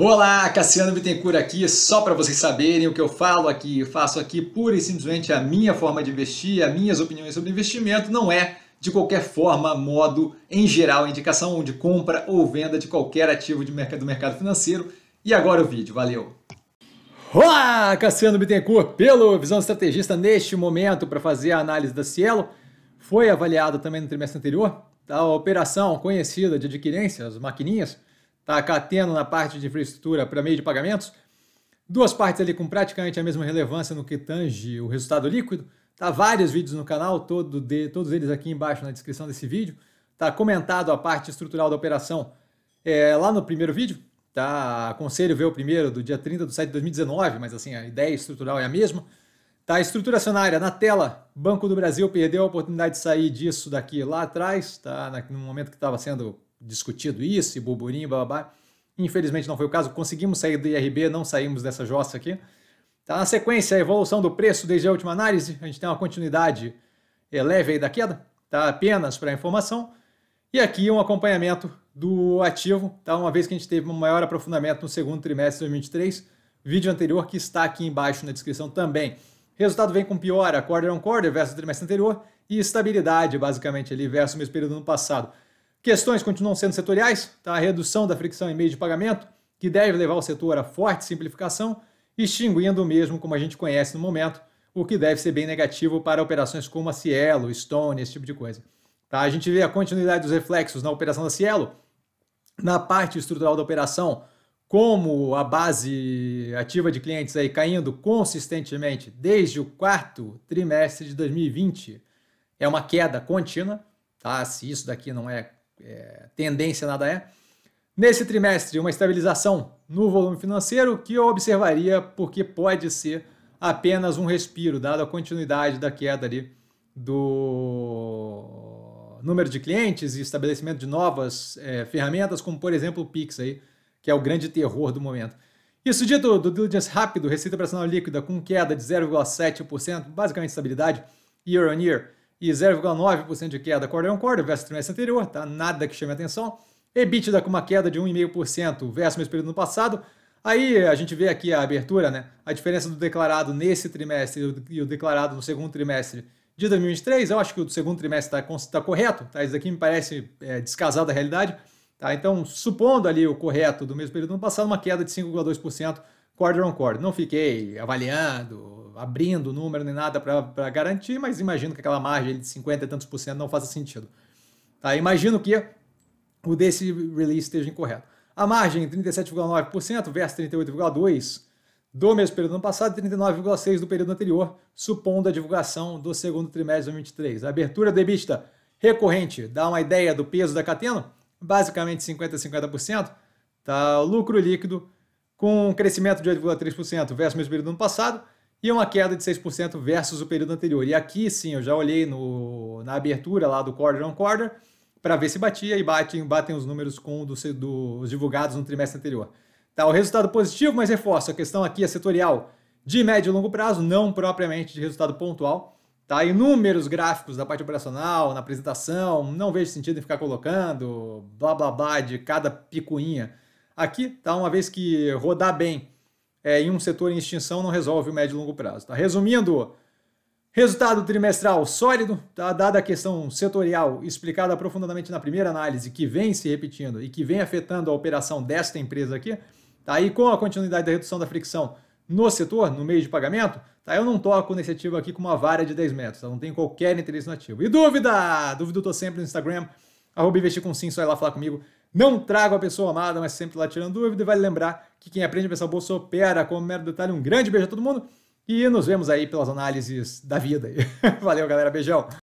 Olá, Cassiano Bittencourt aqui, só para vocês saberem o que eu falo aqui, eu faço aqui pura e simplesmente a minha forma de investir, as minhas opiniões sobre investimento, não é de qualquer forma, modo, em geral, indicação de compra ou venda de qualquer ativo de mercado, do mercado financeiro. E agora o vídeo, valeu! Olá, Cassiano Bittencourt, pelo Visão Estrategista, neste momento para fazer a análise da Cielo, foi avaliado também no trimestre anterior, a operação conhecida de adquirência, as maquininhas, está catendo na parte de infraestrutura para meio de pagamentos. Duas partes ali com praticamente a mesma relevância no que tange o resultado líquido. Tá vários vídeos no canal, todo de, todos eles aqui embaixo na descrição desse vídeo. Tá comentado a parte estrutural da operação é, lá no primeiro vídeo. Tá, aconselho ver o primeiro do dia 30 de 7 de 2019, mas assim, a ideia estrutural é a mesma. Tá, estrutura acionária na tela, Banco do Brasil perdeu a oportunidade de sair disso daqui lá atrás, tá, no momento que estava sendo discutido isso e burburinho, babá. Infelizmente não foi o caso, conseguimos sair do IRB, não saímos dessa jossa aqui. Tá na sequência a evolução do preço desde a última análise, a gente tem uma continuidade leve aí da queda, tá apenas para informação. E aqui um acompanhamento do ativo, tá? uma vez que a gente teve um maior aprofundamento no segundo trimestre de 2023, vídeo anterior que está aqui embaixo na descrição também. Resultado vem com piora quarter on quarter versus trimestre anterior e estabilidade, basicamente, ali versus o mesmo período do ano passado. Questões continuam sendo setoriais, tá? a redução da fricção em meio de pagamento, que deve levar o setor a forte simplificação, extinguindo o mesmo como a gente conhece no momento, o que deve ser bem negativo para operações como a Cielo, Stone, esse tipo de coisa. Tá? A gente vê a continuidade dos reflexos na operação da Cielo, na parte estrutural da operação, como a base ativa de clientes aí caindo consistentemente desde o quarto trimestre de 2020, é uma queda contínua, tá? Se isso daqui não é é, tendência nada é. Nesse trimestre, uma estabilização no volume financeiro que eu observaria porque pode ser apenas um respiro, dado a continuidade da queda ali do número de clientes e estabelecimento de novas é, ferramentas, como por exemplo o Pix, aí, que é o grande terror do momento. Isso dito, do diligence rápido, receita operacional líquida com queda de 0,7%, basicamente estabilidade, year on year e 0,9% de queda quarter on quarter versus trimestre anterior, tá? Nada que chame atenção. EBITDA com uma queda de 1,5% versus o mesmo período no passado. Aí a gente vê aqui a abertura, né? A diferença do declarado nesse trimestre e o declarado no segundo trimestre de 2023. Eu acho que o segundo trimestre está tá correto, tá? Isso aqui me parece é, descasado da realidade, tá? Então, supondo ali o correto do mesmo período no passado, uma queda de 5,2% quarter on quarter. Não fiquei avaliando, abrindo o número nem nada para garantir, mas imagino que aquela margem de 50 e tantos por cento não faça sentido. Tá? Imagino que o desse release esteja incorreto. A margem 37,9% versus 38,2% do mesmo período do ano passado e 39,6% do período anterior, supondo a divulgação do segundo trimestre de 2023. A abertura do EBITDA recorrente dá uma ideia do peso da Catena, basicamente 50% a 50%. Tá? O lucro líquido com um crescimento de 8,3% versus o mesmo período do ano passado e uma queda de 6% versus o período anterior. E aqui sim, eu já olhei no, na abertura lá do quarter on quarter para ver se batia e batem, batem os números com do, do, os divulgados no trimestre anterior. Tá, o resultado positivo, mas reforço, a questão aqui é setorial de médio e longo prazo, não propriamente de resultado pontual. Tá? Inúmeros gráficos da parte operacional, na apresentação, não vejo sentido em ficar colocando blá blá blá de cada picuinha aqui, tá? Uma vez que rodar bem é, em um setor em extinção não resolve o médio e longo prazo. Tá? Resumindo, resultado trimestral sólido, tá? dada a questão setorial explicada profundamente na primeira análise, que vem se repetindo e que vem afetando a operação desta empresa aqui, tá? e com a continuidade da redução da fricção no setor, no meio de pagamento, tá? eu não toco nesse ativo aqui com uma vara de 10 metros, tá? não tenho qualquer interesse no ativo. E dúvida? Dúvida eu tô sempre no Instagram, arroba investir com sim, só ir lá falar comigo. Não trago a pessoa amada, mas sempre lá tirando dúvida. E vale lembrar que quem aprende a pensar bolsa opera. Como mero detalhe, um grande beijo a todo mundo. E nos vemos aí pelas análises da vida. Valeu, galera. Beijão.